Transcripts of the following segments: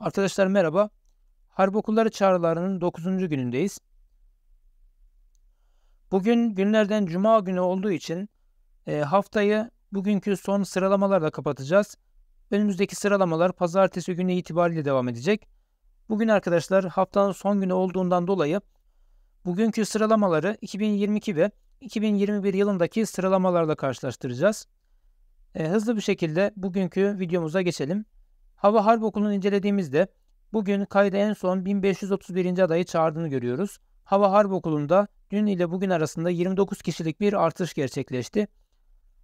Arkadaşlar merhaba. Harp okulları çağrılarının 9. günündeyiz. Bugün günlerden cuma günü olduğu için e, haftayı bugünkü son sıralamalarla kapatacağız. Önümüzdeki sıralamalar pazartesi günü itibariyle devam edecek. Bugün arkadaşlar haftanın son günü olduğundan dolayı bugünkü sıralamaları 2022 ve 2021 yılındaki sıralamalarla karşılaştıracağız. E, hızlı bir şekilde bugünkü videomuza geçelim. Hava Harp Okulu'nu incelediğimizde bugün kayda en son 1531. adayı çağırdığını görüyoruz. Hava Harp Okulu'nda dün ile bugün arasında 29 kişilik bir artış gerçekleşti.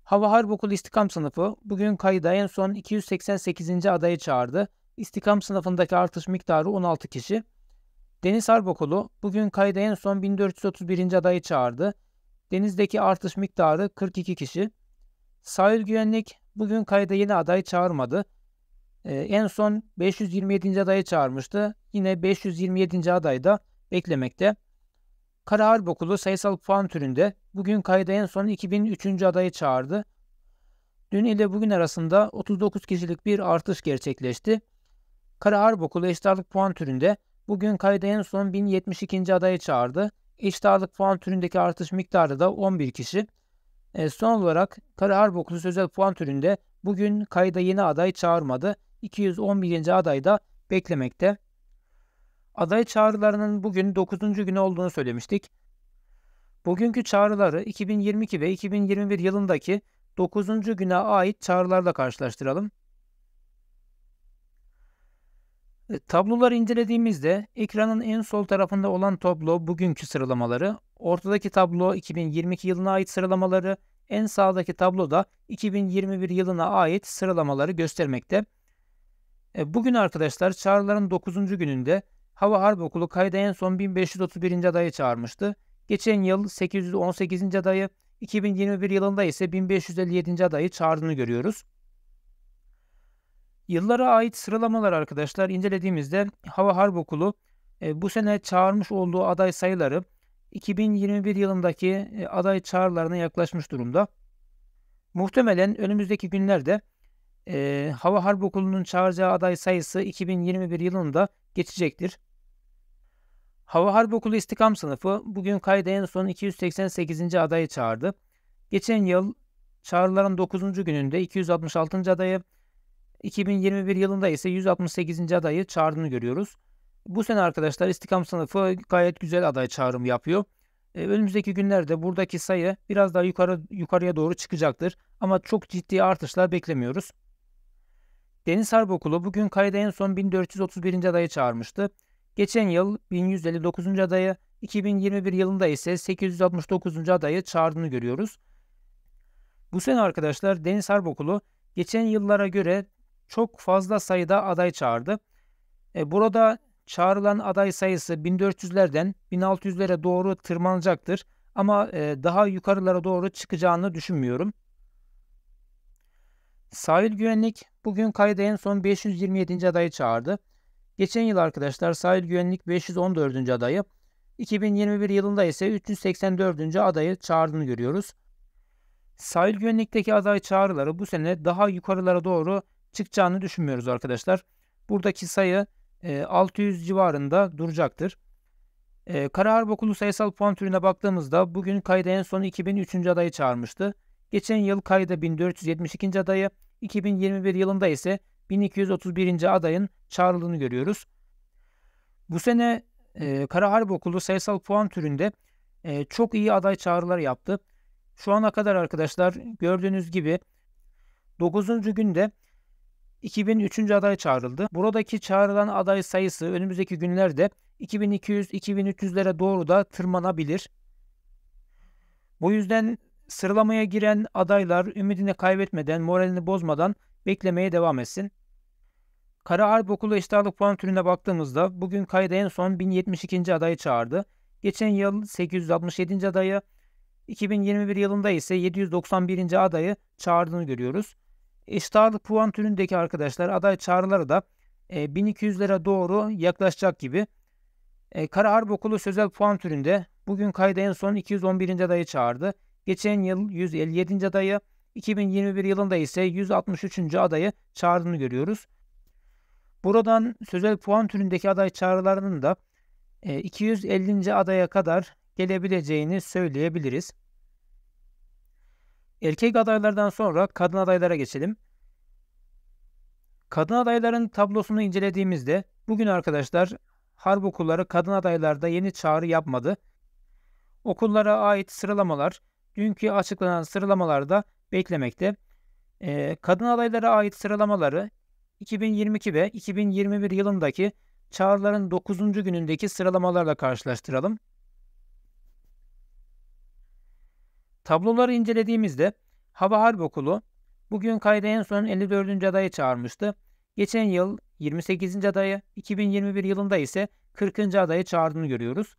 Hava Harp Okulu İstikam sınıfı bugün kayda en son 288. adayı çağırdı. İstikam sınıfındaki artış miktarı 16 kişi. Deniz Harp Okulu bugün kayda en son 1431. adayı çağırdı. Denizdeki artış miktarı 42 kişi. Sahil Güvenlik bugün kayda yeni aday çağırmadı. Ee, en son 527. adayı çağırmıştı. Yine 527. aday da beklemekte. Kara Harp Okulu sayısal puan türünde bugün kayda en son 2003. adayı çağırdı. Dün ile bugün arasında 39 kişilik bir artış gerçekleşti. Kara Harp Okulu eşit puan türünde bugün kayda en son 1072. adayı çağırdı. Eşit puan türündeki artış miktarı da 11 kişi. E, son olarak Kara Harp Okulu sözel puan türünde bugün kayda yeni aday çağırmadı. 211. aday da beklemekte. Aday çağrılarının bugün 9. günü olduğunu söylemiştik. Bugünkü çağrıları 2022 ve 2021 yılındaki 9. güne ait çağrılarla karşılaştıralım. E, tablolar incelediğimizde ekranın en sol tarafında olan tablo bugünkü sıralamaları, ortadaki tablo 2022 yılına ait sıralamaları, en sağdaki tablo da 2021 yılına ait sıralamaları göstermekte. E, bugün arkadaşlar çağrıların 9. gününde Hava Harp Okulu kayda en son 1531. adayı çağırmıştı. Geçen yıl 818. adayı, 2021 yılında ise 1557. adayı çağırdığını görüyoruz. Yıllara ait sıralamalar arkadaşlar incelediğimizde Hava Harp Okulu e, bu sene çağırmış olduğu aday sayıları 2021 yılındaki e, aday çağrılarına yaklaşmış durumda. Muhtemelen önümüzdeki günlerde e, Hava Harp Okulu'nun çağıracağı aday sayısı 2021 yılında geçecektir. Hava Harp Okulu İstikam Sınıfı bugün kayda en son 288. adayı çağırdı. Geçen yıl çağrıların 9. gününde 266. adayı, 2021 yılında ise 168. adayı çağırdığını görüyoruz. Bu sene arkadaşlar İstikam Sınıfı gayet güzel aday çağrım yapıyor. E, önümüzdeki günlerde buradaki sayı biraz daha yukarı yukarıya doğru çıkacaktır ama çok ciddi artışlar beklemiyoruz. Deniz Harp Okulu bugün kayda en son 1431. adayı çağırmıştı. Geçen yıl 1159. adayı, 2021 yılında ise 869. adayı çağırdığını görüyoruz. Bu sene arkadaşlar Deniz Harp Okulu geçen yıllara göre çok fazla sayıda aday çağırdı. E, burada çağrılan aday sayısı 1400'lerden 1600'lere doğru tırmanacaktır ama e, daha yukarılara doğru çıkacağını düşünmüyorum. Sahil güvenlik Bugün kayda en son 527. adayı çağırdı. Geçen yıl arkadaşlar sahil güvenlik 514. adayı, 2021 yılında ise 384. adayı çağırdığını görüyoruz. Sahil güvenlikteki aday çağrıları bu sene daha yukarılara doğru çıkacağını düşünmüyoruz arkadaşlar. Buradaki sayı 600 e, civarında duracaktır. E, Kara Harp Okulu sayısal puan türüne baktığımızda bugün kayda en son 2003. adayı çağırmıştı. Geçen yıl kayda 1472. adayı, 2021 yılında ise 1231. adayın çağrıldığını görüyoruz. Bu sene e, Kara Harp Okulu sayısal puan türünde e, çok iyi aday çağrılar yaptı. Şu ana kadar arkadaşlar gördüğünüz gibi 9. günde 2003. aday çağrıldı. Buradaki çağrılan aday sayısı önümüzdeki günlerde 2200-2300'lere doğru da tırmanabilir. Bu yüzden sıralamaya giren adaylar ümidini kaybetmeden, moralini bozmadan beklemeye devam etsin. Kara Harp Okulu eşitarlık puan türüne baktığımızda bugün kayda en son 1072. adayı çağırdı. Geçen yıl 867. adayı, 2021 yılında ise 791. adayı çağırdığını görüyoruz. Eşitarlık puan türündeki arkadaşlar aday çağrıları da 1200'lere e, doğru yaklaşacak gibi. E, Kara Harp Okulu sözel puan türünde bugün kayda en son 211. adayı çağırdı. Geçen yıl 157. adayı, 2021 yılında ise 163. adayı çağırdığını görüyoruz. Buradan sözel puan türündeki aday çağrılarının da 250. E, adaya kadar gelebileceğini söyleyebiliriz. Erkek adaylardan sonra kadın adaylara geçelim. Kadın adayların tablosunu incelediğimizde bugün arkadaşlar harp okulları kadın adaylarda yeni çağrı yapmadı. Okullara ait sıralamalar dünkü açıklanan sıralamalarda beklemekte. E, kadın adaylara ait sıralamaları 2022 ve 2021 yılındaki çağrıların 9. günündeki sıralamalarla karşılaştıralım. Tabloları incelediğimizde Hava Harp Okulu bugün kayda en son 54. adayı çağırmıştı. Geçen yıl 28. adayı, 2021 yılında ise 40. adayı çağırdığını görüyoruz.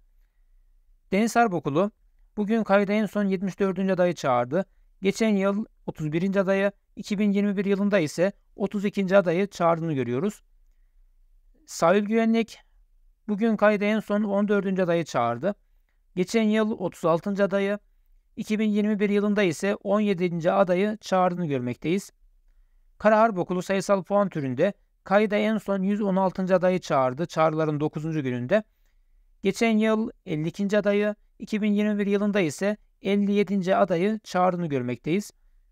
Deniz Harp Okulu Bugün kayda en son 74. adayı çağırdı. Geçen yıl 31. adayı, 2021 yılında ise 32. adayı çağırdığını görüyoruz. Sahil Güvenlik bugün kayda en son 14. adayı çağırdı. Geçen yıl 36. adayı, 2021 yılında ise 17. adayı çağırdığını görmekteyiz. Kara Harp Okulu sayısal puan türünde kayda en son 116. adayı çağırdı çağrıların 9. gününde. Geçen yıl 52. adayı, 2021 yılında ise 57. adayı çağırdığını görmekteyiz.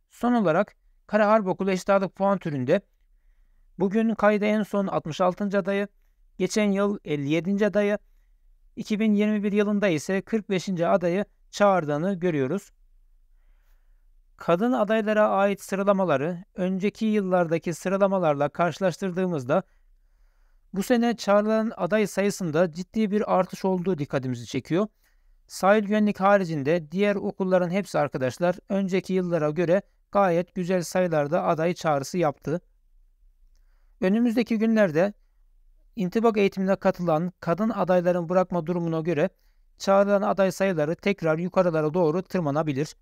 Son olarak Kara Harp Okulu Eşitağlık Puan Türü'nde bugün kayda en son 66. adayı, geçen yıl 57. adayı, 2021 yılında ise 45. adayı çağırdığını görüyoruz. Kadın adaylara ait sıralamaları önceki yıllardaki sıralamalarla karşılaştırdığımızda bu sene çağrılan aday sayısında ciddi bir artış olduğu dikkatimizi çekiyor. Sahil güvenlik haricinde diğer okulların hepsi arkadaşlar önceki yıllara göre gayet güzel sayılarda aday çağrısı yaptı. Önümüzdeki günlerde intibak eğitimine katılan kadın adayların bırakma durumuna göre çağrılan aday sayıları tekrar yukarılara doğru tırmanabilir.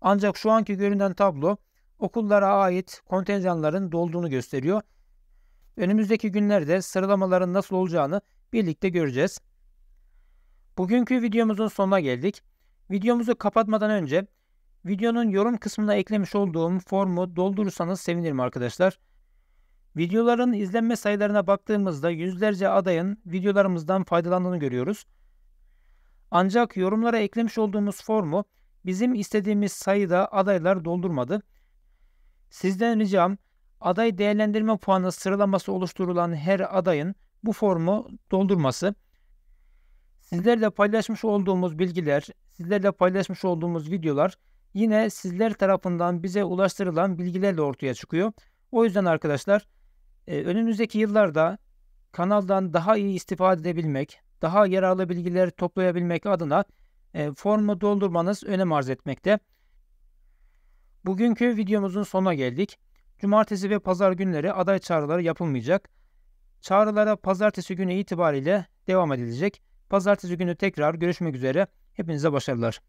Ancak şu anki görünen tablo okullara ait kontenjanların dolduğunu gösteriyor. Önümüzdeki günlerde sıralamaların nasıl olacağını birlikte göreceğiz. Bugünkü videomuzun sonuna geldik. Videomuzu kapatmadan önce videonun yorum kısmına eklemiş olduğum formu doldurursanız sevinirim arkadaşlar. Videoların izlenme sayılarına baktığımızda yüzlerce adayın videolarımızdan faydalandığını görüyoruz. Ancak yorumlara eklemiş olduğumuz formu bizim istediğimiz sayıda adaylar doldurmadı. Sizden ricam aday değerlendirme puanı sıralaması oluşturulan her adayın bu formu doldurması. Sizlerle paylaşmış olduğumuz bilgiler, sizlerle paylaşmış olduğumuz videolar yine sizler tarafından bize ulaştırılan bilgilerle ortaya çıkıyor. O yüzden arkadaşlar e, önümüzdeki yıllarda kanaldan daha iyi istifade edebilmek, daha yararlı bilgileri toplayabilmek adına e, formu doldurmanız önem arz etmekte. Bugünkü videomuzun sonuna geldik. Cumartesi ve pazar günleri aday çağrıları yapılmayacak. Çağrılara pazartesi günü itibariyle devam edilecek. Pazartesi günü tekrar görüşmek üzere. Hepinize başarılar.